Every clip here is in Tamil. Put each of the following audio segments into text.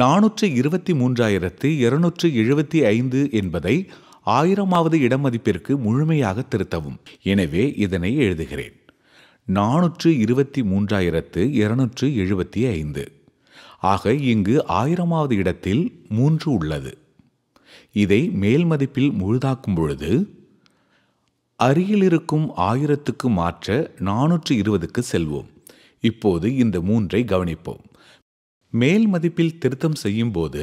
நானூற்று இருபத்தி மூன்றாயிரத்து இருநூற்று எழுபத்தி ஐந்து என்பதை ஆயிரமாவது இடமதிப்பிற்கு முழுமையாக திருத்தவும் எனவே இதனை எழுதுகிறேன் நானூற்று இருபத்தி மூன்றாயிரத்து இருநூற்று எழுபத்தி ஐந்து ஆக இங்கு ஆயிரமாவது இடத்தில் மூன்று உள்ளது இதை மேல் மதிப்பில் முழுதாக்கும் பொழுது அருகிலிருக்கும் ஆயிரத்துக்கு மாற்ற நானூற்று இருபதுக்கு செல்வோம் இப்போது இந்த மூன்றை கவனிப்போம் மேல் மதிப்பில் திருத்தம் செய்யும்போது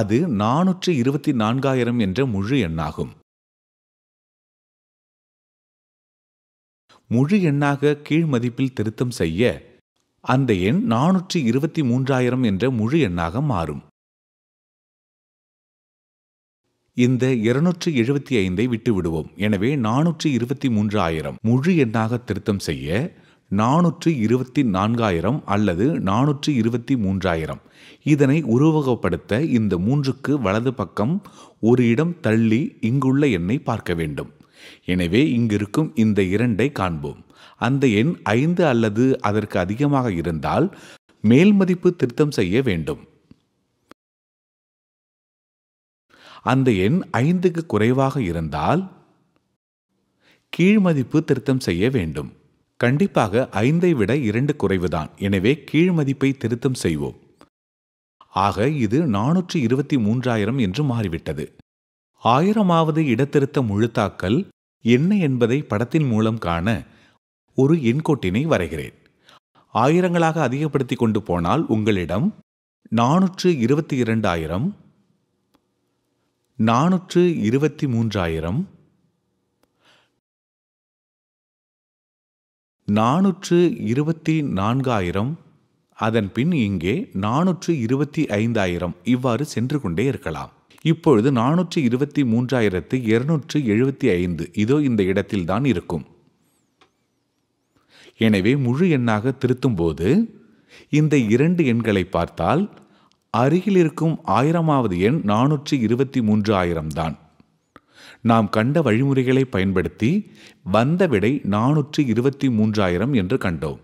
அது நானூற்று இருபத்தி நான்காயிரம் என்ற முழு எண்ணாகும் முழு எண்ணாக கீழ் மதிப்பில் திருத்தம் செய்ய அந்த எண் நானூற்று இருபத்தி மூன்றாயிரம் என்ற முழு எண்ணாக மாறும் இந்த இருநூற்று எழுபத்தி ஐந்தை விட்டுவிடுவோம் எனவே நானூற்று இருபத்தி மூன்றாயிரம் முழு எண்ணாக திருத்தம் செய்ய நானூற்று இருபத்தி நான்காயிரம் அல்லது நானூற்று இருபத்தி மூன்றாயிரம் இதனை உருவகப்படுத்த இந்த மூன்றுக்கு வலது பக்கம் ஒரு இடம் தள்ளி இங்குள்ள எண்ணை பார்க்க வேண்டும் எனவே இங்கிருக்கும் இந்த இரண்டை காண்போம் அந்த எண் ஐந்து அல்லது அதற்கு அதிகமாக இருந்தால் மேல் மதிப்பு திருத்தம் செய்ய வேண்டும் அந்த எண் ஐந்துக்கு குறைவாக இருந்தால் கீழ் மதிப்பு திருத்தம் செய்ய வேண்டும் கண்டிப்பாக ஐந்தை விட இரண்டு குறைவுதான் எனவே கீழ் மதிப்பை திருத்தம் செய்வோம் ஆக இது நானூற்றி இருபத்தி மூன்றாயிரம் என்று மாறிவிட்டது ஆயிரமாவது இடத்திருத்த முழுத்தாக்கல் என்ன என்பதை படத்தின் மூலம் காண ஒரு எண்கோட்டினை வரைகிறேன் ஆயிரங்களாக அதிகப்படுத்தி கொண்டு போனால் உங்களிடம் நானூற்று இருபத்தி இரண்டாயிரம் நானூற்று இருபத்தி மூன்றாயிரம் நானூற்று இருபத்தி நான்காயிரம் அதன் பின் இங்கே நானூற்று இருபத்தி ஐந்தாயிரம் இவ்வாறு சென்று கொண்டே இருக்கலாம் இப்பொழுது நானூற்று இருபத்தி மூன்றாயிரத்து இருநூற்று எழுபத்தி ஐந்து இதோ இந்த இடத்தில்தான் இருக்கும் எனவே முழு எண்ணாக திருத்தும்போது இந்த இரண்டு எண்களை பார்த்தால் அருகில் இருக்கும் ஆயிரமாவது எண் நானூற்று இருபத்தி மூன்று ஆயிரம்தான் நாம் கண்ட வழிமுறைகளை பயன்படுத்தி வந்த விடை நானூற்று இருபத்தி மூன்றாயிரம் என்று கண்டோம்